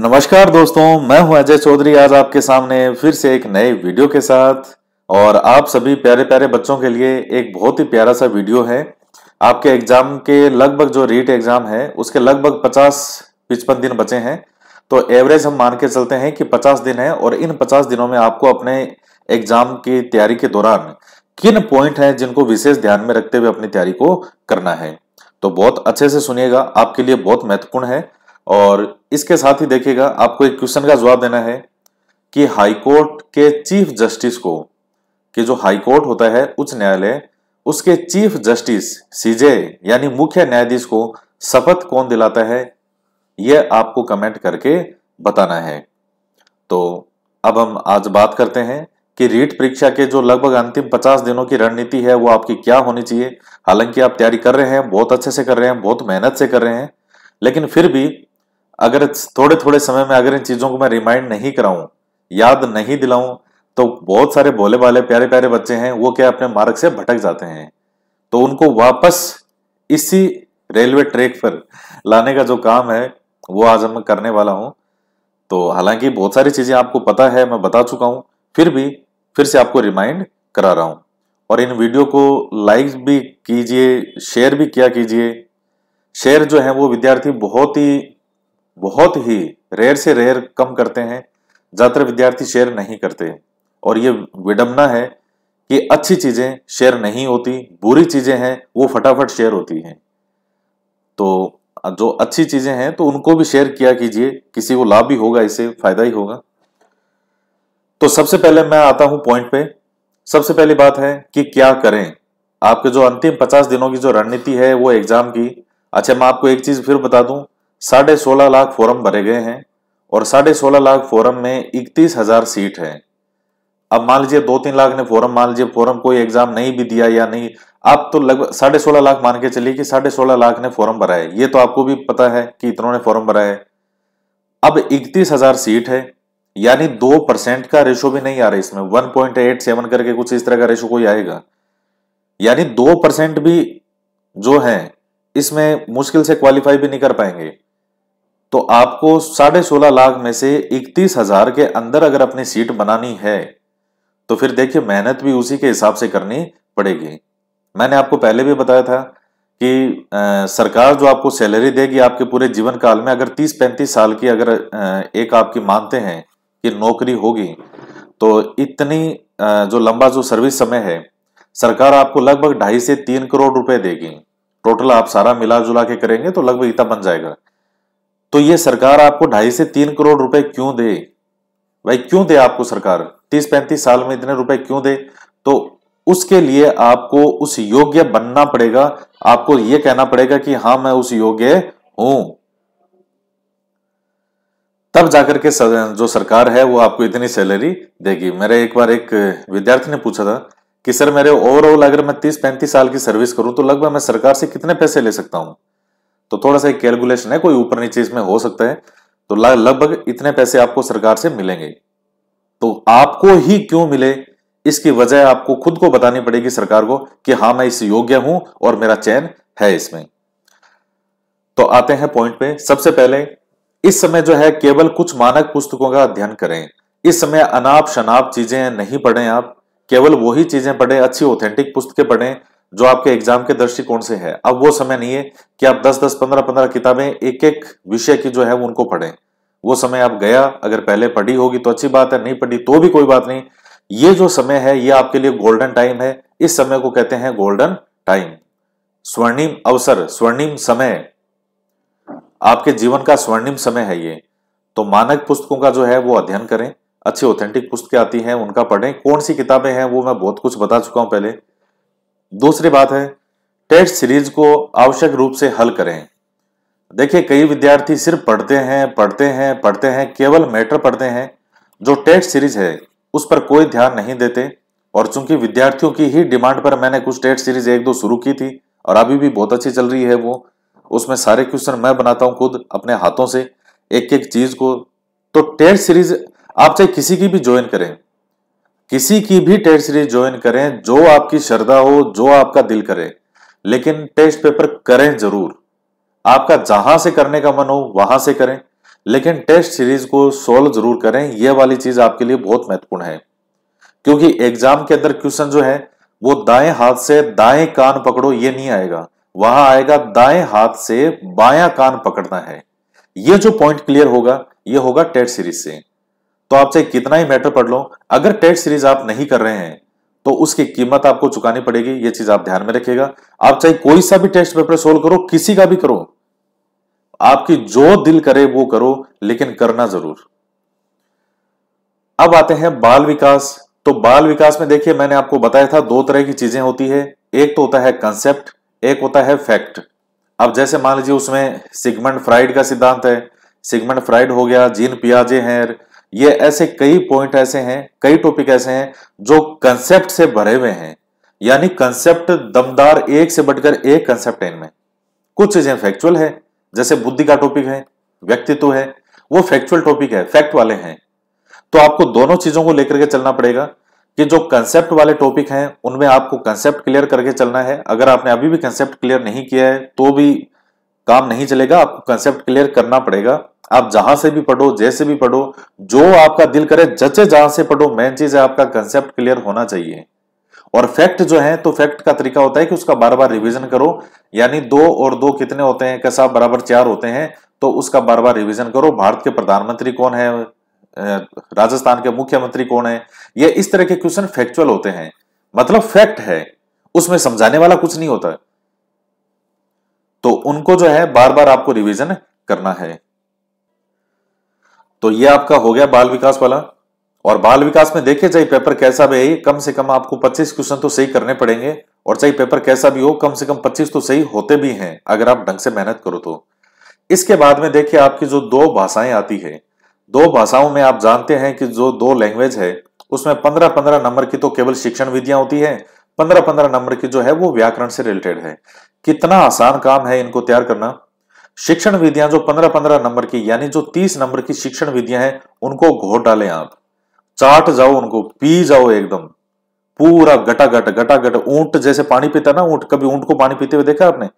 नमस्कार दोस्तों मैं हूं अजय चौधरी आज आपके सामने फिर से एक नए वीडियो के साथ और आप सभी प्यारे प्यारे बच्चों के लिए एक बहुत ही प्यारा सा वीडियो है आपके एग्जाम के लगभग जो रीट एग्जाम है उसके लगभग 50 पचपन दिन बचे हैं तो एवरेज हम मान के चलते हैं कि 50 दिन है और इन 50 दिनों में आपको अपने एग्जाम की तैयारी के दौरान किन पॉइंट हैं जिनको विशेष ध्यान में रखते हुए अपनी तैयारी को करना है तो बहुत अच्छे से सुनिएगा आपके लिए बहुत महत्वपूर्ण है और इसके साथ ही देखिएगा आपको एक क्वेश्चन का जवाब देना है कि हाईकोर्ट के चीफ जस्टिस को कि जो हाईकोर्ट होता है उच्च न्यायालय उसके चीफ जस्टिस सीजे यानी मुख्य न्यायाधीश को शपथ कौन दिलाता है यह आपको कमेंट करके बताना है तो अब हम आज बात करते हैं कि रीट परीक्षा के जो लगभग अंतिम 50 दिनों की रणनीति है वो आपकी क्या होनी चाहिए हालांकि आप तैयारी कर रहे हैं बहुत अच्छे से कर रहे हैं बहुत मेहनत से कर रहे हैं लेकिन फिर भी अगर थोड़े थोड़े समय में अगर इन चीजों को मैं रिमाइंड नहीं कराऊं याद नहीं दिलाऊं तो बहुत सारे भोले भाले प्यारे प्यारे बच्चे हैं वो क्या अपने मार्ग से भटक जाते हैं तो उनको वापस इसी रेलवे ट्रैक पर लाने का जो काम है वो आज हम करने वाला हूं तो हालांकि बहुत सारी चीजें आपको पता है मैं बता चुका हूं फिर भी फिर से आपको रिमाइंड करा रहा हूं और इन वीडियो को लाइक भी कीजिए शेयर भी किया कीजिए शेयर जो है वो विद्यार्थी बहुत ही बहुत ही रेयर से रेयर कम करते हैं ज़्यादातर विद्यार्थी शेयर नहीं करते और ये विडंबना है कि अच्छी चीज़ें शेयर नहीं होती बुरी चीज़ें हैं वो फटाफट शेयर होती हैं तो जो अच्छी चीज़ें हैं तो उनको भी शेयर किया कीजिए किसी को लाभ भी होगा इससे फायदा ही होगा तो सबसे पहले मैं आता हूं पॉइंट पे सबसे पहली बात है कि क्या करें आपके जो अंतिम पचास दिनों की जो रणनीति है वो एग्जाम की अच्छा मैं आपको एक चीज फिर बता दूं साढ़े सोलह लाख फॉरम भरे गए हैं और साढ़े सोलह लाख फॉरम में इकतीस हजार सीट है अब मान लीजिए दो तीन लाख ने फॉरम मान लीजिए फॉरम कोई एग्जाम नहीं भी दिया या नहीं आप तो लगभग साढ़े सोलह लाख मान के चलिए कि साढ़े सोलह लाख ने फॉरम भरा है ये तो आपको भी पता है कि इतनों ने फॉरम भरा है अब इकतीस हजार सीट है यानी दो परसेंट का रेशो भी नहीं आ रहा इसमें वन पॉइंट एट सेवन करके कुछ इस तरह का रेशो कोई आएगा यानी दो परसेंट भी जो है इसमें मुश्किल से क्वालिफाई भी नहीं कर पाएंगे तो आपको साढ़े सोलह लाख में से इकतीस हजार के अंदर अगर अपनी सीट बनानी है तो फिर देखिए मेहनत भी उसी के हिसाब से करनी पड़ेगी मैंने आपको पहले भी बताया था कि आ, सरकार जो आपको सैलरी देगी आपके पूरे जीवन काल में अगर 30-35 साल की अगर आ, एक आपकी मानते हैं कि नौकरी होगी तो इतनी आ, जो लंबा जो सर्विस समय है सरकार आपको लगभग ढाई से तीन करोड़ रुपए देगी टोटल आप सारा मिला जुला के करेंगे तो लगभग इतना बन जाएगा तो ये सरकार आपको ढाई से तीन करोड़ रुपए क्यों दे भाई क्यों दे आपको सरकार तीस पैंतीस साल में इतने रुपए क्यों दे तो उसके लिए आपको उस योग्य बनना पड़ेगा आपको यह कहना पड़ेगा कि हां मैं उस योग्य हूं तब जाकर के जो सरकार है वो आपको इतनी सैलरी देगी मेरे एक बार एक विद्यार्थी ने पूछा था कि सर मेरे ओवरऑल अगर मैं तीस पैंतीस साल की सर्विस करूं तो लगभग मैं सरकार से कितने पैसे ले सकता हूं तो थोड़ा सा कैलकुलेशन है कोई ऊपर नीचे इसमें हो सकता है तो लगभग इतने पैसे आपको सरकार से मिलेंगे तो आपको ही क्यों मिले इसकी वजह आपको खुद को बतानी पड़ेगी सरकार को कि हाँ मैं इस योग्य हूं और मेरा चयन है इसमें तो आते हैं पॉइंट पे सबसे पहले इस समय जो है केवल कुछ मानक पुस्तकों का अध्ययन करें इस समय अनाप शनाप चीजें नहीं पढ़ें आप केवल वही चीजें पढ़ें अच्छी ऑथेंटिक पुस्तकें पढ़ें जो आपके एग्जाम के दृष्टिकोण से है अब वो समय नहीं है कि आप 10 10 15 15 किताबें एक एक विषय की जो है उनको पढ़ें वो समय आप गया अगर पहले पढ़ी होगी तो अच्छी बात है नहीं पढ़ी तो भी कोई बात नहीं ये जो समय है ये आपके लिए गोल्डन टाइम है इस समय को कहते हैं गोल्डन टाइम स्वर्णिम अवसर स्वर्णिम समय आपके जीवन का स्वर्णिम समय है ये तो मानक पुस्तकों का जो है वो अध्ययन करें अच्छी ऑथेंटिक पुस्तकें आती हैं उनका पढ़ें कौन सी किताबें हैं वो मैं बहुत कुछ बता चुका हूं पहले दूसरी बात है टेस्ट सीरीज को आवश्यक रूप से हल करें देखिए कई विद्यार्थी सिर्फ पढ़ते हैं पढ़ते हैं पढ़ते हैं केवल मैटर पढ़ते हैं जो टेस्ट सीरीज है उस पर कोई ध्यान नहीं देते और चूंकि विद्यार्थियों की ही डिमांड पर मैंने कुछ टेस्ट सीरीज एक दो शुरू की थी और अभी भी बहुत अच्छी चल रही है वो उसमें सारे क्वेश्चन मैं बनाता हूं खुद अपने हाथों से एक एक चीज को तो टेस्ट सीरीज आप चाहे किसी की भी ज्वाइन करें किसी की भी टेस्ट सीरीज ज्वाइन करें जो आपकी श्रद्धा हो जो आपका दिल करे लेकिन टेस्ट पेपर करें जरूर आपका जहां से करने का मन हो वहां से करें लेकिन टेस्ट सीरीज को सोल्व जरूर करें यह वाली चीज आपके लिए बहुत महत्वपूर्ण है क्योंकि एग्जाम के अंदर क्वेश्चन जो है वो दाएं हाथ से दाएं कान पकड़ो ये नहीं आएगा वहां आएगा दाएं हाथ से बायां कान पकड़ना है ये जो पॉइंट क्लियर होगा ये होगा टेस्ट सीरीज से तो आपसे कितना ही मैटर पढ़ लो अगर टेस्ट सीरीज आप नहीं कर रहे हैं तो उसकी कीमत आपको चुकानी पड़ेगी ये चीज आप ध्यान में रखिएगा आप चाहे कोई सा भी टेस्ट पेपर सोल्व करो किसी का भी करो आपकी जो दिल करे वो करो लेकिन करना जरूर अब आते हैं बाल विकास तो बाल विकास में देखिए मैंने आपको बताया था दो तरह की चीजें होती है एक तो होता है कंसेप्ट एक होता है फैक्ट अब जैसे मान लीजिए उसमें सिगमंड फ्राइड का सिद्धांत है सिगमंड फ्राइड हो गया जीन पियाजे हैं ये ऐसे कई पॉइंट ऐसे हैं कई टॉपिक ऐसे हैं जो कंसेप्ट से भरे हुए हैं यानी कंसेप्ट दमदार एक से बढ़कर एक कंसेप्ट है इनमें कुछ चीजें फैक्चुअल है जैसे बुद्धि का टॉपिक है व्यक्तित्व है वो फैक्चुअल टॉपिक है फैक्ट वाले हैं तो आपको दोनों चीजों को लेकर के चलना पड़ेगा कि जो कंसेप्ट वाले टॉपिक हैं उनमें आपको कंसेप्ट क्लियर करके चलना है अगर आपने अभी भी कंसेप्ट क्लियर नहीं किया है तो भी काम नहीं चलेगा आपको कंसेप्ट क्लियर करना पड़ेगा आप जहां से भी पढ़ो जैसे भी पढ़ो जो आपका दिल करे जचे जहां से पढ़ो मेन चीज है आपका कंसेप्ट क्लियर होना चाहिए और फैक्ट जो है तो फैक्ट का तरीका होता है कि उसका बार बार रिवीजन करो यानी दो और दो कितने होते हैं कैसा बराबर चार होते हैं तो उसका बार बार रिवीजन करो भारत के प्रधानमंत्री कौन है राजस्थान के मुख्यमंत्री कौन है ये इस तरह के क्वेश्चन फैक्चुअल होते हैं मतलब फैक्ट है उसमें समझाने वाला कुछ नहीं होता है तो उनको जो है बार बार आपको रिवीजन करना है तो ये आपका हो गया बाल विकास वाला और बाल विकास में देखे चाहे पेपर कैसा भी है कम से कम आपको 25 क्वेश्चन तो सही करने पड़ेंगे और चाहे पेपर कैसा भी हो कम से कम 25 तो सही होते भी हैं अगर आप ढंग से मेहनत करो तो इसके बाद में देखिए आपकी जो दो भाषाएं आती है दो भाषाओं में आप जानते हैं कि जो दो लैंग्वेज है उसमें पंद्रह पंद्रह नंबर की तो केवल शिक्षण विधियां होती है पंद्रह पंद्रह नंबर की जो है वो व्याकरण से रिलेटेड है कितना आसान काम है इनको तैयार करना शिक्षण विधियां जो पंद्रह पंद्रह नंबर की यानी जो तीस नंबर की शिक्षण विधियां हैं उनको घोट डालें आप चाट जाओ उनको पी जाओ एकदम पूरा गटा गट गटा गट ऊंट जैसे पानी पीता ना ऊंट कभी ऊंट को पानी पीते हुए देखा आपने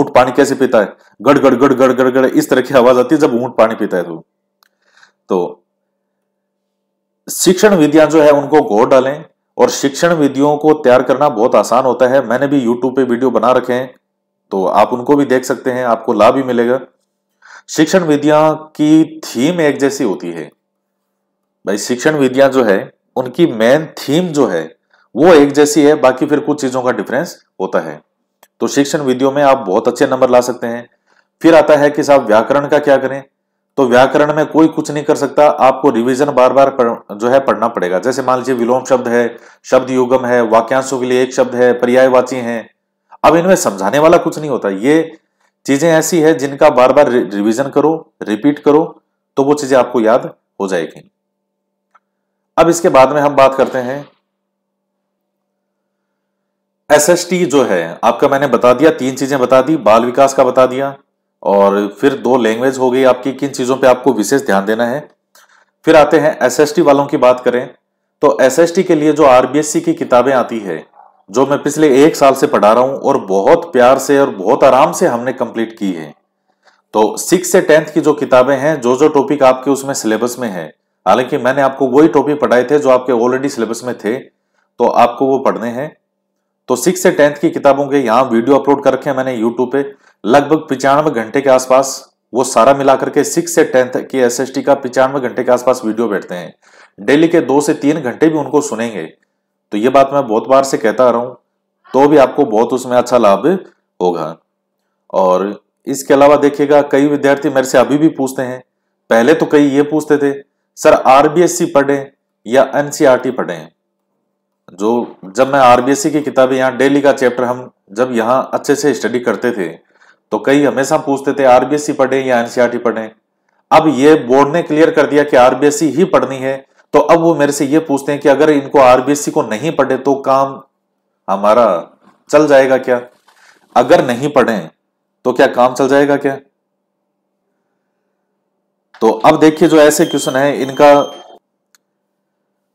ऊंट पानी कैसे पीता है गड़ गड़ गड़ गड़ गड़ गड़ इस तरह की आवाज आती है जब ऊंट पानी पीता है तो तो शिक्षण विधियां जो है उनको घोट डालें और शिक्षण विधियों को तैयार करना बहुत आसान होता है मैंने भी यूट्यूब पे वीडियो बना रखे हैं तो आप उनको भी देख सकते हैं आपको लाभ भी मिलेगा शिक्षण विधियां की थीम एक जैसी होती है भाई शिक्षण विधियां जो है उनकी मेन थीम जो है वो एक जैसी है बाकी फिर कुछ चीजों का डिफरेंस होता है तो शिक्षण विधियों में आप बहुत अच्छे नंबर ला सकते हैं फिर आता है कि साहब व्याकरण का क्या करें तो व्याकरण में कोई कुछ नहीं कर सकता आपको रिवीजन बार बार पर, जो है पढ़ना पड़ेगा जैसे मान लीजिए विलोम शब्द है शब्द युगम है वाक्यांशों के लिए एक शब्द है पर्यायवाची हैं अब इनमें समझाने वाला कुछ नहीं होता ये चीजें ऐसी है जिनका बार बार रिवीजन करो रिपीट करो तो वो चीजें आपको याद हो जाएगी अब इसके बाद में हम बात करते हैं एस जो है आपका मैंने बता दिया तीन चीजें बता दी बाल विकास का बता दिया और फिर दो लैंग्वेज हो गई आपकी किन चीज़ों पे आपको विशेष ध्यान देना है फिर आते हैं एसएसटी वालों की बात करें तो एसएसटी के लिए जो आरबीएससी की किताबें आती है जो मैं पिछले एक साल से पढ़ा रहा हूं और बहुत प्यार से और बहुत आराम से हमने कंप्लीट की है तो सिक्स से टेंथ की जो किताबें हैं जो जो टॉपिक आपके उसमें सिलेबस में है हालांकि मैंने आपको वही टॉपिक पढ़ाए थे जो आपके ऑलरेडी सिलेबस में थे तो आपको वो पढ़ने हैं तो सिक्स से टेंथ की किताबों के यहाँ वीडियो अपलोड कर रखे हैं मैंने यूट्यूब पे लगभग पिचानवे घंटे के आसपास वो सारा मिलाकर के सिक्स से टेंथ के एस एस टी का पिचानवे घंटे के आसपास वीडियो बैठते हैं डेली के दो से तीन घंटे भी उनको सुनेंगे तो ये बात मैं बहुत बार से कहता आ रहा हूं तो भी आपको बहुत उसमें अच्छा लाभ होगा और इसके अलावा देखिएगा कई विद्यार्थी मेरे से अभी भी पूछते हैं पहले तो कई ये पूछते थे सर आरबीएससी पढ़े या एनसीआरटी e पढ़े जो जब मैं आरबीएससी की किताबें यहाँ डेली का चैप्टर हम जब यहाँ अच्छे से स्टडी करते थे तो कई हमेशा पूछते थे आरबीएससी पढ़े या एनसीआरटी पढ़े अब ये बोर्ड ने क्लियर कर दिया कि आरबीएससी ही पढ़नी है तो अब वो मेरे से ये पूछते हैं कि अगर इनको आरबीएससी को नहीं पढ़े तो काम हमारा चल जाएगा क्या अगर नहीं पढ़े तो क्या काम चल जाएगा क्या तो अब देखिए जो ऐसे क्वेश्चन है इनका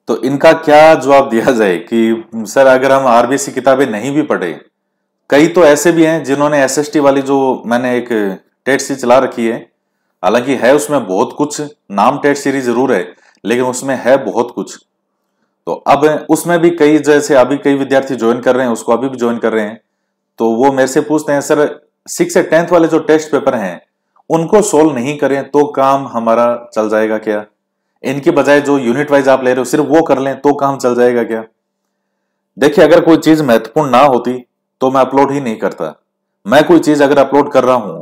तो इनका क्या जवाब दिया जाए कि सर अगर हम आरबीएससी किताबें नहीं भी पढ़े कई तो ऐसे भी हैं जिन्होंने एसएसटी वाली जो मैंने एक टेट सी चला रखी है हालांकि है उसमें बहुत कुछ नाम टेट सीरीज जरूर है लेकिन उसमें है बहुत कुछ तो अब उसमें भी कई जैसे अभी कई विद्यार्थी ज्वाइन कर रहे हैं उसको अभी भी ज्वाइन कर रहे हैं तो वो मेरे से पूछते हैं सर सिक्स से टेंथ वाले जो टेस्ट पेपर हैं उनको सोल्व नहीं करें तो काम हमारा चल जाएगा क्या इनके बजाय जो यूनिट वाइज आप ले रहे हो सिर्फ वो कर लें तो काम चल जाएगा क्या देखिए अगर कोई चीज महत्वपूर्ण ना होती तो मैं अपलोड ही नहीं करता मैं कोई चीज अगर अपलोड कर रहा हूं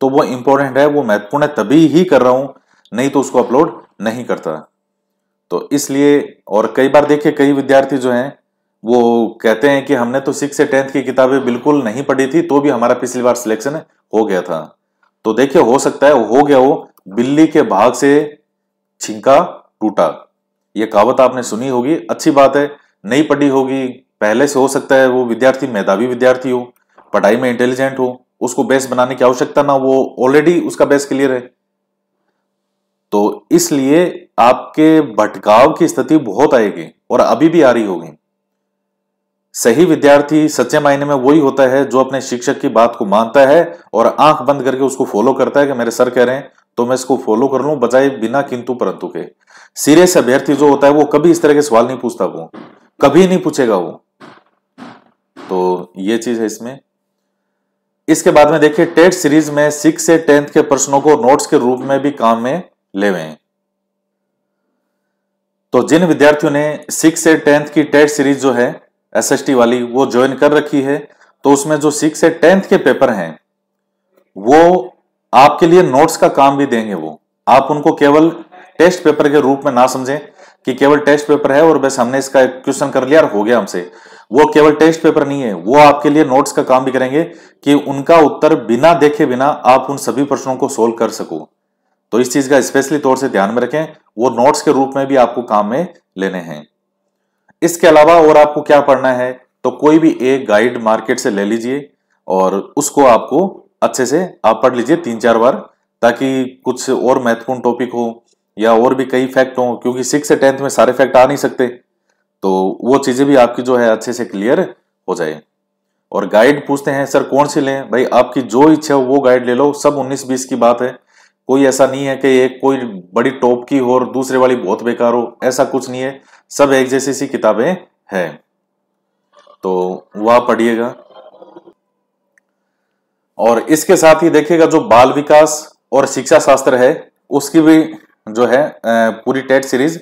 तो वो इंपॉर्टेंट है वो महत्वपूर्ण है तभी ही कर रहा हूं नहीं तो उसको अपलोड नहीं करता तो इसलिए और कई बार देखिए कई विद्यार्थी जो हैं वो कहते हैं कि हमने तो सिक्स से टेंथ की किताबें बिल्कुल नहीं पढ़ी थी तो भी हमारा पिछली बार सिलेक्शन हो गया था तो देखिए हो सकता है हो गया वो बिल्ली के भाग से छिंका टूटा ये कहावत आपने सुनी होगी अच्छी बात है नहीं पढ़ी होगी पहले से हो सकता है वो विद्यार्थी मेधावी विद्यार्थी हो पढ़ाई में इंटेलिजेंट हो उसको बेस बनाने की आवश्यकता ना वो ऑलरेडी उसका बेस क्लियर है तो इसलिए आपके भटकाव की स्थिति बहुत आएगी और अभी भी आ रही होगी सही विद्यार्थी सच्चे मायने में वही होता है जो अपने शिक्षक की बात को मानता है और आंख बंद करके उसको फॉलो करता है कि मेरे सर कह रहे हैं तो मैं इसको फॉलो कर लू बजाय बिना किंतु परंतु के सीरियस अभ्यर्थी जो होता है वो कभी इस तरह के सवाल नहीं पूछता वो कभी नहीं पूछेगा वो तो ये चीज है इसमें इसके बाद में देखिए टेट सीरीज में सिक्स से टेंथ के प्रश्नों को नोट्स के रूप में भी काम में ले हुए तो जिन विद्यार्थियों ने सिक्स से टेंथ की टेट सीरीज जो है एसएसटी वाली वो ज्वाइन कर रखी है तो उसमें जो सिक्स से टेंथ के पेपर हैं वो आपके लिए नोट्स का काम भी देंगे वो आप उनको केवल टेस्ट पेपर के रूप में ना समझें कि केवल टेस्ट पेपर है और बस हमने इसका क्वेश्चन कर लिया और हो गया हमसे वो केवल टेस्ट पेपर नहीं है वो आपके लिए नोट्स का काम भी करेंगे कि उनका उत्तर बिना देखे बिना आप उन सभी प्रश्नों को सोल्व कर सको तो इस चीज का स्पेशली तौर से ध्यान में रखें वो नोट्स के रूप में भी आपको काम में लेने हैं इसके अलावा और आपको क्या पढ़ना है तो कोई भी एक गाइड मार्केट से ले लीजिए और उसको आपको अच्छे से आप पढ़ लीजिए तीन चार बार ताकि कुछ और महत्वपूर्ण टॉपिक हो या और भी कई फैक्ट हो क्योंकि सिक्स से टेंथ में सारे फैक्ट आ नहीं सकते तो वो चीज़ें भी आपकी जो है अच्छे से क्लियर हो जाए और गाइड पूछते हैं सर कौन सी लें भाई आपकी जो इच्छा हो वो गाइड ले लो सब 19-20 की बात है कोई ऐसा नहीं है कि एक कोई बड़ी टॉप की हो और दूसरे वाली बहुत बेकार हो ऐसा कुछ नहीं है सब एक जैसी सी किताबें हैं तो वह पढ़िएगा और इसके साथ ही देखिएगा जो बाल विकास और शिक्षा शास्त्र है उसकी भी जो है पूरी टेट सीरीज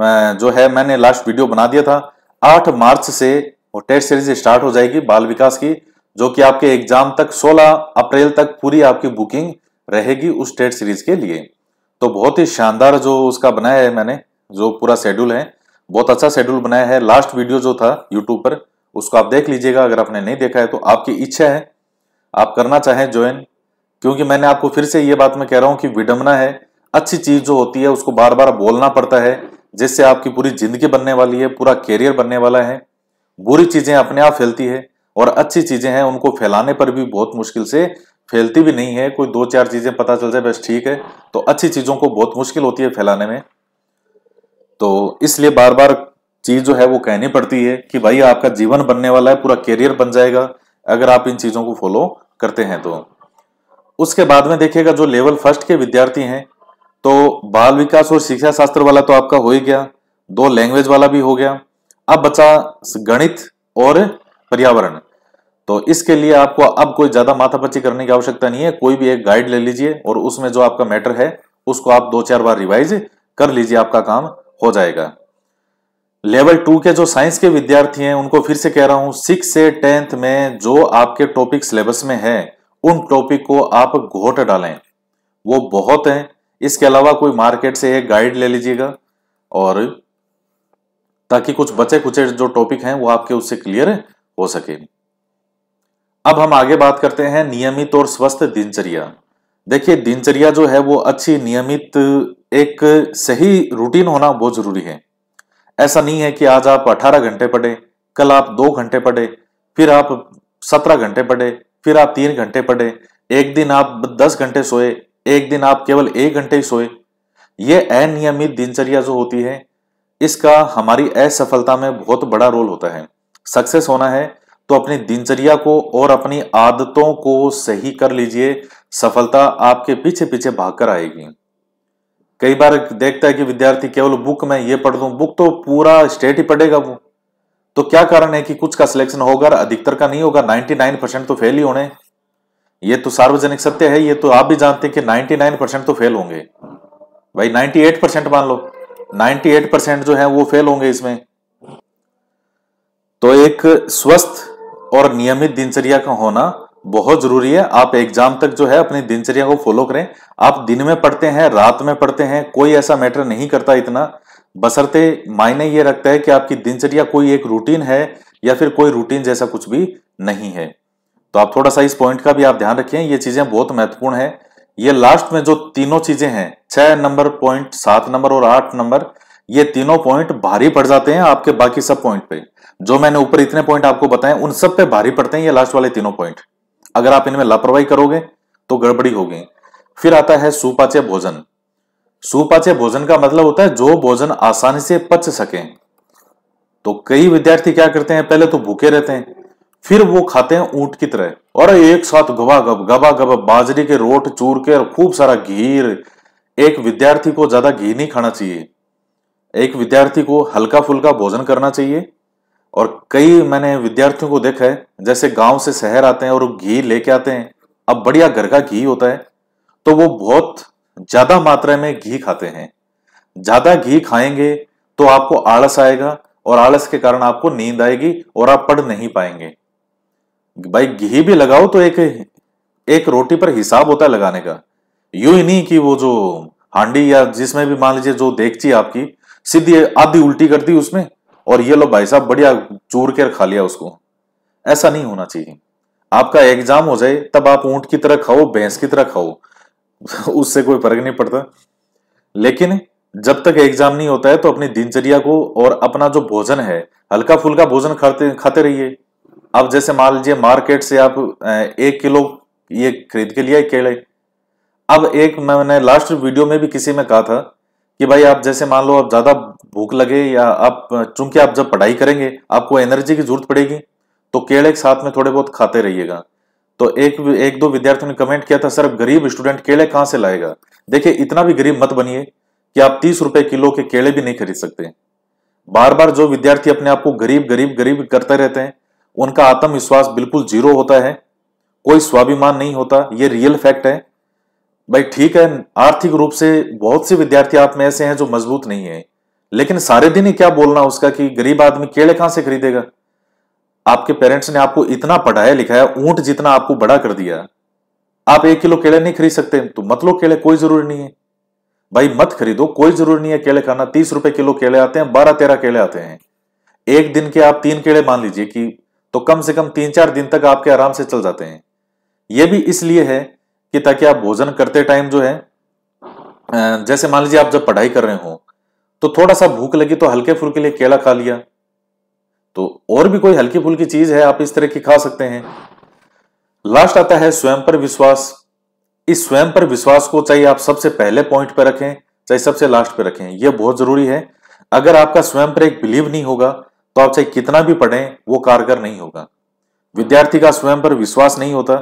जो है मैंने लास्ट वीडियो बना दिया था आठ मार्च से वो टेस्ट सीरीज स्टार्ट हो जाएगी बाल विकास की जो कि आपके एग्जाम तक 16 अप्रैल तक पूरी आपकी बुकिंग रहेगी उस टेस्ट सीरीज के लिए तो बहुत ही शानदार जो उसका बनाया है मैंने जो पूरा शेड्यूल है बहुत अच्छा शेड्यूल बनाया है लास्ट वीडियो जो था यूट्यूब पर उसको आप देख लीजिएगा अगर आपने नहीं देखा है तो आपकी इच्छा है आप करना चाहें ज्वाइन क्योंकि मैंने आपको फिर से ये बात मैं कह रहा हूँ कि विडम्बना है अच्छी चीज जो होती है उसको बार बार बोलना पड़ता है जिससे आपकी पूरी जिंदगी बनने वाली है पूरा करियर बनने वाला है बुरी चीजें अपने आप फैलती है और अच्छी चीजें हैं उनको फैलाने पर भी बहुत मुश्किल से फैलती भी नहीं है कोई दो चार चीजें पता चल जाए बस ठीक है तो अच्छी चीजों को बहुत मुश्किल होती है फैलाने में तो इसलिए बार बार चीज जो है वो कहनी पड़ती है कि भाई आपका जीवन बनने वाला है पूरा करियर बन जाएगा अगर आप इन चीजों को फॉलो करते हैं तो उसके बाद में देखिएगा जो लेवल फर्स्ट के विद्यार्थी हैं तो बाल विकास और शिक्षा शास्त्र वाला तो आपका हो ही गया दो लैंग्वेज वाला भी हो गया अब बचा गणित और पर्यावरण तो इसके लिए आपको अब कोई ज्यादा माथापच्ची करने की आवश्यकता नहीं है कोई भी एक गाइड ले लीजिए और उसमें जो आपका मैटर है उसको आप दो चार बार रिवाइज कर लीजिए आपका काम हो जाएगा लेवल टू के जो साइंस के विद्यार्थी हैं उनको फिर से कह रहा हूं सिक्स से टेंथ में जो आपके टॉपिक सिलेबस में है उन टॉपिक को आप घोट डालें वो बहुत हैं इसके अलावा कोई मार्केट से एक गाइड ले लीजिएगा और ताकि कुछ बचे कुचे जो टॉपिक हैं वो आपके उससे क्लियर हो सके अब हम आगे बात करते हैं नियमित और स्वस्थ दिनचर्या देखिए दिनचर्या जो है वो अच्छी नियमित एक सही रूटीन होना बहुत जरूरी है ऐसा नहीं है कि आज आप 18 घंटे पढ़े कल आप दो घंटे पढ़े फिर आप 17 घंटे पढ़े फिर आप तीन घंटे पढ़े एक दिन आप 10 घंटे सोए एक दिन आप केवल एक घंटे ही सोए यह अनियमित दिनचर्या जो होती है इसका हमारी असफलता में बहुत बड़ा रोल होता है सक्सेस होना है तो अपनी दिनचर्या को और अपनी आदतों को सही कर लीजिए सफलता आपके पीछे पीछे भागकर आएगी कई बार देखता है कि विद्यार्थी केवल बुक में ये पढ़ दू बुक तो पूरा स्टेट ही पढ़ेगा वो तो क्या कारण है कि कुछ का सिलेक्शन होगा अधिकतर का नहीं होगा 99 परसेंट तो फेल ही होने ये तो सार्वजनिक सत्य है ये तो आप भी जानते हैं कि 99 परसेंट तो फेल होंगे भाई 98 परसेंट मान लो 98 परसेंट जो है वो फेल होंगे इसमें तो एक स्वस्थ और नियमित दिनचर्या का होना बहुत जरूरी है आप एग्जाम तक जो है अपनी दिनचर्या को फॉलो करें आप दिन में पढ़ते हैं रात में पढ़ते हैं कोई ऐसा मैटर नहीं करता इतना बसरते मायने ये रखता है कि आपकी दिनचर्या कोई एक रूटीन है या फिर कोई रूटीन जैसा कुछ भी नहीं है तो आप थोड़ा सा इस पॉइंट का भी आप ध्यान रखें ये चीजें बहुत महत्वपूर्ण है ये लास्ट में जो तीनों चीजें हैं छह नंबर पॉइंट सात नंबर और आठ नंबर ये तीनों पॉइंट भारी पड़ जाते हैं आपके बाकी सब पॉइंट पे जो मैंने ऊपर इतने पॉइंट आपको बताए उन सब पे भारी पड़ते हैं ये लास्ट वाले तीनों पॉइंट अगर आप इनमें लापरवाही करोगे तो गड़बड़ी होगी फिर आता है सुपाच्य भोजन सुपाच्य भोजन का मतलब होता है जो भोजन आसानी से पच सके तो कई विद्यार्थी क्या करते हैं पहले तो भूखे रहते हैं फिर वो खाते हैं ऊंट की तरह और एक साथ गबा गब गबा गब बाजरी के रोट चूर के और खूब सारा घी एक विद्यार्थी को ज्यादा घी नहीं खाना चाहिए एक विद्यार्थी को हल्का फुल्का भोजन करना चाहिए और कई मैंने विद्यार्थियों को देखा है जैसे गांव से शहर आते हैं और घी लेके आते हैं अब बढ़िया घर का घी होता है तो वो बहुत ज्यादा मात्रा में घी खाते हैं ज्यादा घी खाएंगे तो आपको आलस आएगा और आलस के कारण आपको नींद आएगी और आप पढ़ नहीं पाएंगे भाई घी भी लगाओ तो एक एक रोटी पर हिसाब होता है लगाने का यू ही नहीं कि वो जो हांडी या जिसमें भी मान लीजिए जो देखची आपकी सीधी आधी उल्टी कर दी उसमें और ये लो भाई साहब बढ़िया चूर कर खा लिया उसको ऐसा नहीं होना चाहिए आपका एग्जाम हो जाए तब आप ऊंट की तरह खाओ भैंस की तरह खाओ उससे कोई फर्क नहीं पड़ता लेकिन जब तक एग्जाम नहीं होता है तो अपनी दिनचर्या को और अपना जो भोजन है हल्का फुल्का भोजन खाते खाते रहिए अब जैसे मान लीजिए मार्केट से आप एक किलो ये खरीद के लिए केले अब एक मैंने लास्ट वीडियो में भी किसी में कहा था कि भाई आप जैसे मान लो आप ज़्यादा भूख लगे या आप चूंकि आप जब पढ़ाई करेंगे आपको एनर्जी की जरूरत पड़ेगी तो केले के साथ में थोड़े बहुत खाते रहिएगा तो एक एक दो विद्यार्थियों ने कमेंट किया था सर गरीब स्टूडेंट केले कहां से लाएगा देखिए इतना भी गरीब मत बनिए कि आप तीस रुपए किलो के केले भी नहीं खरीद सकते बार बार जो विद्यार्थी अपने आप को गरीब गरीब गरीब करते रहते हैं उनका आत्मविश्वास बिल्कुल जीरो होता है कोई स्वाभिमान नहीं होता ये रियल फैक्ट है भाई ठीक है आर्थिक रूप से बहुत से विद्यार्थी आप में ऐसे हैं जो मजबूत नहीं है लेकिन सारे दिन ही क्या बोलना उसका कि गरीब आदमी केले कहां से खरीदेगा आपके पेरेंट्स ने आपको इतना पढ़ाया लिखाया ऊंट जितना आपको बड़ा कर दिया आप एक किलो केले नहीं खरीद सकते तो मत लो केले कोई जरूरी नहीं है भाई मत खरीदो कोई जरूरी नहीं है केले खाना तीस रुपए किलो केले आते हैं बारह तेरह केले आते हैं एक दिन के आप तीन केले मान लीजिए कि तो कम से कम तीन चार दिन तक आपके आराम से चल जाते हैं यह भी इसलिए है कि ताकि आप भोजन करते टाइम जो है जैसे मान लीजिए आप जब पढ़ाई कर रहे हो तो थोड़ा सा भूख लगी तो हल्के फुल्के लिए केला खा लिया तो और भी कोई हल्की फुल्की चीज है आप इस तरह की खा सकते हैं लास्ट आता है स्वयं पर विश्वास इस स्वयं पर विश्वास को चाहिए आप सबसे पहले पॉइंट पर रखें चाहे सबसे लास्ट पर रखें यह बहुत जरूरी है अगर आपका स्वयं पर एक बिलीव नहीं होगा तो आप चाहे कितना भी पढ़ें वो कारगर नहीं होगा विद्यार्थी का स्वयं पर विश्वास नहीं होता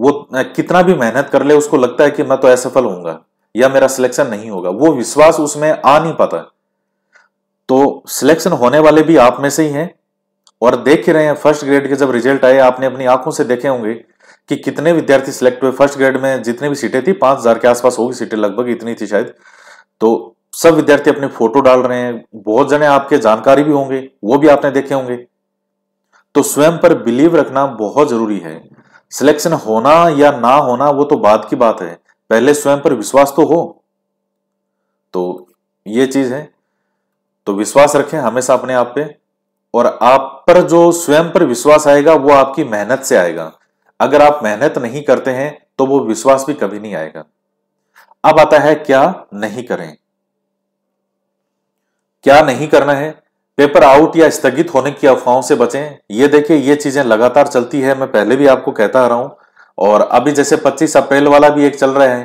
वो कितना भी मेहनत कर ले उसको लगता है कि मैं तो असफल होऊंगा या मेरा सिलेक्शन नहीं होगा वो विश्वास उसमें आ नहीं पाता तो सिलेक्शन होने वाले भी आप में से ही हैं और देख ही रहे हैं फर्स्ट ग्रेड के जब रिजल्ट आए आपने अपनी आंखों से देखे होंगे कि कितने विद्यार्थी सिलेक्ट हुए फर्स्ट ग्रेड में जितने भी सीटें थी पांच हजार के आसपास होगी सीटें लगभग इतनी थी शायद तो सब विद्यार्थी अपने फोटो डाल रहे हैं बहुत जने आपके जानकारी भी होंगे वो भी आपने देखे होंगे तो स्वयं पर बिलीव रखना बहुत जरूरी है सिलेक्शन होना या ना होना वो तो बाद की बात है पहले स्वयं पर विश्वास तो हो तो ये चीज है तो विश्वास रखें हमेशा अपने आप पे और आप पर जो स्वयं पर विश्वास आएगा वो आपकी मेहनत से आएगा अगर आप मेहनत नहीं करते हैं तो वो विश्वास भी कभी नहीं आएगा अब आता है क्या नहीं करें क्या नहीं करना है पेपर आउट या स्थगित होने की अफवाहों से बचें ये देखिए ये चीजें लगातार चलती है मैं पहले भी आपको कहता आ रहा हूं और अभी जैसे 25 अप्रैल वाला भी एक चल रहा है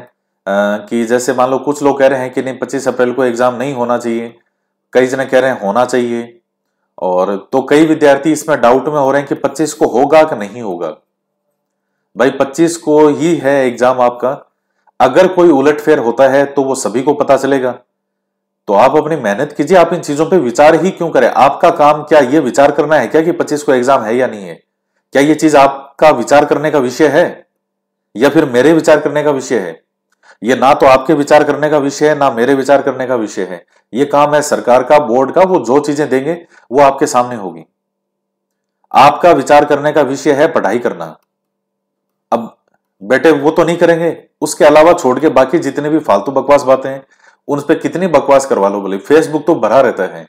आ, कि जैसे मान लो कुछ लोग कह रहे हैं कि नहीं पच्चीस अप्रैल को एग्जाम नहीं होना चाहिए कई जने कह रहे हैं होना चाहिए और तो कई विद्यार्थी इसमें डाउट में हो रहे हैं कि पच्चीस को होगा कि नहीं होगा भाई पच्चीस को ही है एग्जाम आपका अगर कोई उलटफेर होता है तो वो सभी को पता चलेगा तो आप अपनी मेहनत कीजिए आप इन चीजों पे विचार ही क्यों करें आपका काम क्या ये विचार करना है क्या कि 25 को एग्जाम है या नहीं है क्या ये चीज आपका विचार करने का विषय है या फिर मेरे विचार करने का विषय है ये ना तो आपके विचार करने का विषय है ना मेरे विचार करने का विषय है ये काम है सरकार का बोर्ड का वो जो चीजें देंगे वो आपके सामने होगी आपका विचार करने का विषय है पढ़ाई करना अब बेटे वो तो नहीं करेंगे उसके अलावा छोड़ के बाकी जितने भी फालतू बकवास बातें हैं उन पर कितनी बकवास करवा लो बोले फेसबुक तो भरा रहता है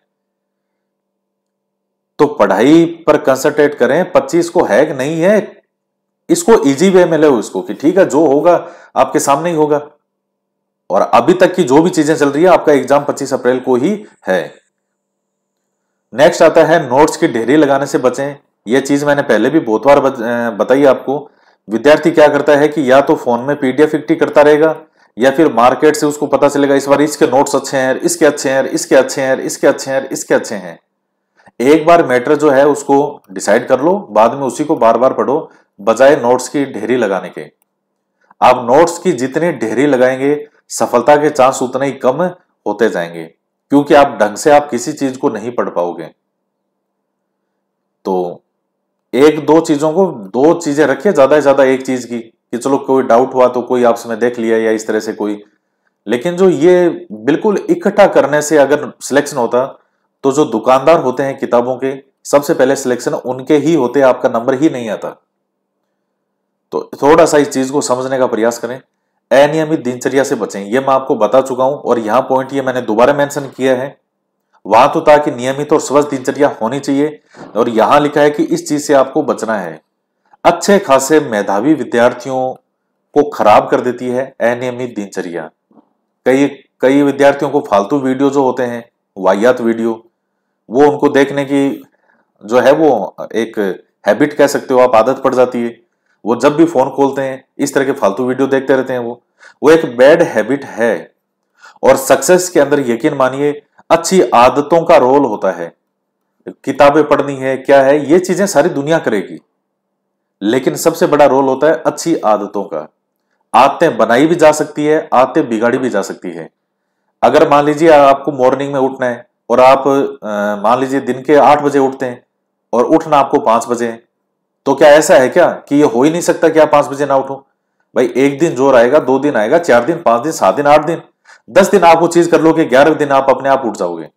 तो पढ़ाई पर कंसंट्रेट करें पच्चीस को हैक नहीं है इसको इजी वे में ले इसको कि ठीक है जो होगा आपके सामने ही होगा और अभी तक की जो भी चीजें चल रही है आपका एग्जाम 25 अप्रैल को ही है नेक्स्ट आता है नोट्स की ढेरी लगाने से बचें यह चीज मैंने पहले भी बहुत बार बताई आपको विद्यार्थी क्या करता है कि या तो फोन में पीडीएफ इकट्ठी करता रहेगा या फिर मार्केट से उसको पता चलेगा इस बार इसके नोट्स अच्छे हैं इसके अच्छे हैं इसके अच्छे हैं इसके अच्छे हैं इसके अच्छे हैं एक बार मैटर जो है उसको डिसाइड कर लो बाद में उसी को बार बार पढ़ो बजाय नोट्स की ढेरी लगाने के आप नोट्स की जितनी ढेरी लगाएंगे सफलता के चांस उतने ही कम होते जाएंगे क्योंकि आप ढंग से आप किसी चीज को नहीं पढ़ पाओगे तो एक दो चीजों को दो चीजें रखिए ज्यादा से ज्यादा एक चीज की कि चलो कोई डाउट हुआ तो कोई आपस में देख लिया या इस तरह से कोई लेकिन जो ये बिल्कुल इकट्ठा करने से अगर सिलेक्शन होता तो जो दुकानदार होते हैं किताबों के सबसे पहले सिलेक्शन उनके ही होते आपका नंबर ही नहीं आता तो थोड़ा सा इस चीज को समझने का प्रयास करें अनियमित दिनचर्या से बचें यह मैं आपको बता चुका हूं और यहां पॉइंट ये मैंने दोबारा मेंशन किया है वहां तो ताकि नियमित और स्वस्थ दिनचर्या होनी चाहिए और यहां लिखा है कि इस चीज से आपको बचना है अच्छे खासे मेधावी विद्यार्थियों को खराब कर देती है अनियमित दिनचर्या कई कई विद्यार्थियों को फालतू वीडियो जो होते हैं वाहियात वीडियो वो उनको देखने की जो है वो एक हैबिट कह सकते हो आप आदत पड़ जाती है वो जब भी फोन खोलते हैं इस तरह के फालतू वीडियो देखते रहते हैं वो वो एक बैड हैबिट है और सक्सेस के अंदर यकीन मानिए अच्छी आदतों का रोल होता है किताबें पढ़नी है क्या है ये चीजें सारी दुनिया करेगी लेकिन सबसे बड़ा रोल होता है अच्छी आदतों का आदतें बनाई भी जा सकती है आदतें बिगाड़ी भी जा सकती है अगर मान लीजिए आपको मॉर्निंग में उठना है और आप मान लीजिए दिन के आठ बजे उठते हैं और उठना आपको पांच बजे है तो क्या ऐसा है क्या कि ये हो ही नहीं सकता कि आप पांच बजे ना उठो भाई एक दिन जोर आएगा दो दिन आएगा चार दिन पांच दिन सात दिन आठ दिन दस दिन आप वो चीज कर लोगे ग्यारह दिन आप अपने आप उठ जाओगे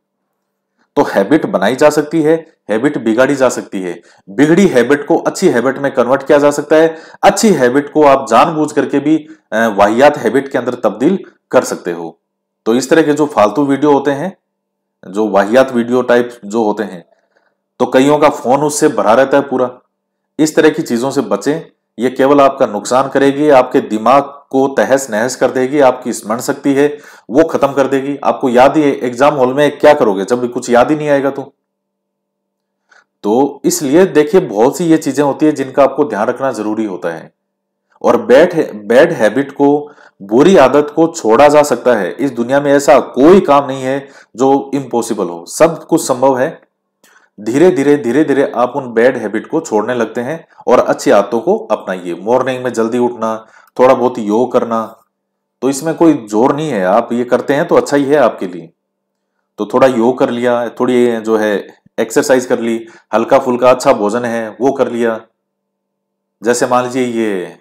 तो हैबिट बनाई जा सकती है हैबिट बिगाड़ी जा सकती है बिगड़ी हैबिट को अच्छी हैबिट में कन्वर्ट किया जा सकता है अच्छी हैबिट को आप जानबूझ करके भी वाहियात हैबिट के अंदर तब्दील कर सकते हो तो इस तरह के जो फालतू वीडियो होते हैं जो वाहियात वीडियो टाइप जो होते हैं तो कईयों का फोन उससे भरा रहता है पूरा इस तरह की चीजों से बचें यह केवल आपका नुकसान करेगी आपके दिमाग आपको तहस नहस कर देगी आपकी स्मरण शक्ति है वो खत्म कर देगी आपको याद ही एग्जाम हॉल में क्या करोगे जब कुछ याद ही नहीं आएगा तो तो इसलिए देखिए बहुत सी ये चीजें होती है जिनका आपको ध्यान रखना जरूरी होता है और बैड बैड हैबिट को बुरी आदत को छोड़ा जा सकता है इस दुनिया में ऐसा कोई काम नहीं है जो इम्पॉसिबल हो सब कुछ संभव है धीरे धीरे धीरे धीरे आप उन बैड हैबिट को छोड़ने लगते हैं और अच्छी आदतों को अपनाइए मॉर्निंग में जल्दी उठना थोड़ा बहुत योग करना तो इसमें कोई जोर नहीं है आप ये करते हैं तो अच्छा ही है आपके लिए तो थोड़ा योग कर लिया थोड़ी जो है एक्सरसाइज कर ली हल्का फुल्का अच्छा भोजन है वो कर लिया जैसे मान लीजिए ये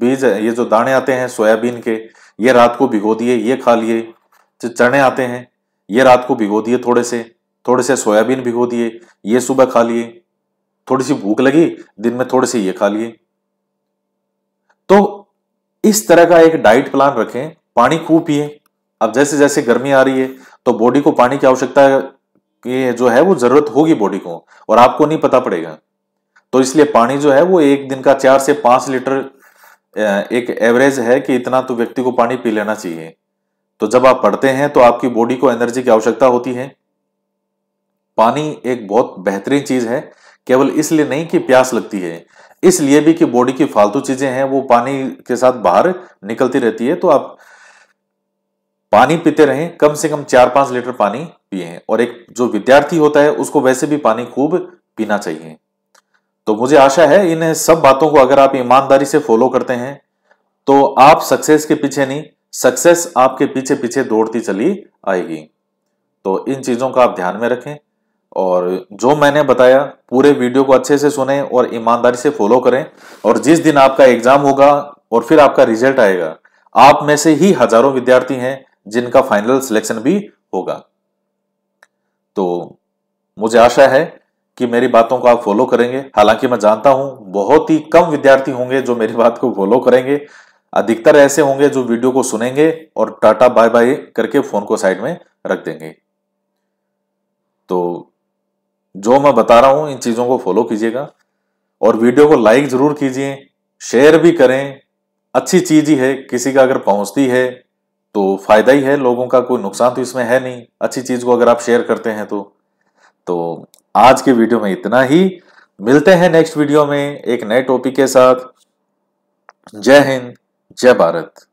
बीज ये जो दाने आते हैं सोयाबीन के ये रात को भिगो दिए ये खा लिए जो चने आते हैं ये रात को भिगो दिए थोड़े से थोड़े से सोयाबीन भिगो दिए ये सुबह खा लिए थोड़ी सी भूख लगी दिन में थोड़े से ये खा लिए तो इस तरह का एक डाइट प्लान रखें पानी खूब पिए अब जैसे जैसे गर्मी आ रही है तो बॉडी को पानी की आवश्यकता जो है वो जरूरत होगी बॉडी को और आपको नहीं पता पड़ेगा तो इसलिए पानी जो है वो एक दिन का चार से पांच लीटर एक एवरेज है कि इतना तो व्यक्ति को पानी पी लेना चाहिए तो जब आप पढ़ते हैं तो आपकी बॉडी को एनर्जी की आवश्यकता होती है पानी एक बहुत बेहतरीन चीज है केवल इसलिए नहीं कि प्यास लगती है इसलिए भी कि बॉडी की फालतू चीजें हैं वो पानी के साथ बाहर निकलती रहती है तो आप पानी पीते रहें कम से कम चार पांच लीटर पानी पिए और एक जो विद्यार्थी होता है उसको वैसे भी पानी खूब पीना चाहिए तो मुझे आशा है इन सब बातों को अगर आप ईमानदारी से फॉलो करते हैं तो आप सक्सेस के पीछे नहीं सक्सेस आपके पीछे पीछे दौड़ती चली आएगी तो इन चीजों का आप ध्यान में रखें और जो मैंने बताया पूरे वीडियो को अच्छे से सुने और ईमानदारी से फॉलो करें और जिस दिन आपका एग्जाम होगा और फिर आपका रिजल्ट आएगा आप में से ही हजारों विद्यार्थी हैं जिनका फाइनल सिलेक्शन भी होगा तो मुझे आशा है कि मेरी बातों को आप फॉलो करेंगे हालांकि मैं जानता हूं बहुत ही कम विद्यार्थी होंगे जो मेरी बात को फॉलो करेंगे अधिकतर ऐसे होंगे जो वीडियो को सुनेंगे और टाटा बाय बाय करके फोन को साइड में रख देंगे तो जो मैं बता रहा हूं इन चीजों को फॉलो कीजिएगा और वीडियो को लाइक जरूर कीजिए शेयर भी करें अच्छी चीज ही है किसी का अगर पहुंचती है तो फायदा ही है लोगों का कोई नुकसान तो इसमें है नहीं अच्छी चीज को अगर आप शेयर करते हैं तो तो आज के वीडियो में इतना ही मिलते हैं नेक्स्ट वीडियो में एक नए टॉपिक के साथ जय हिंद जय भारत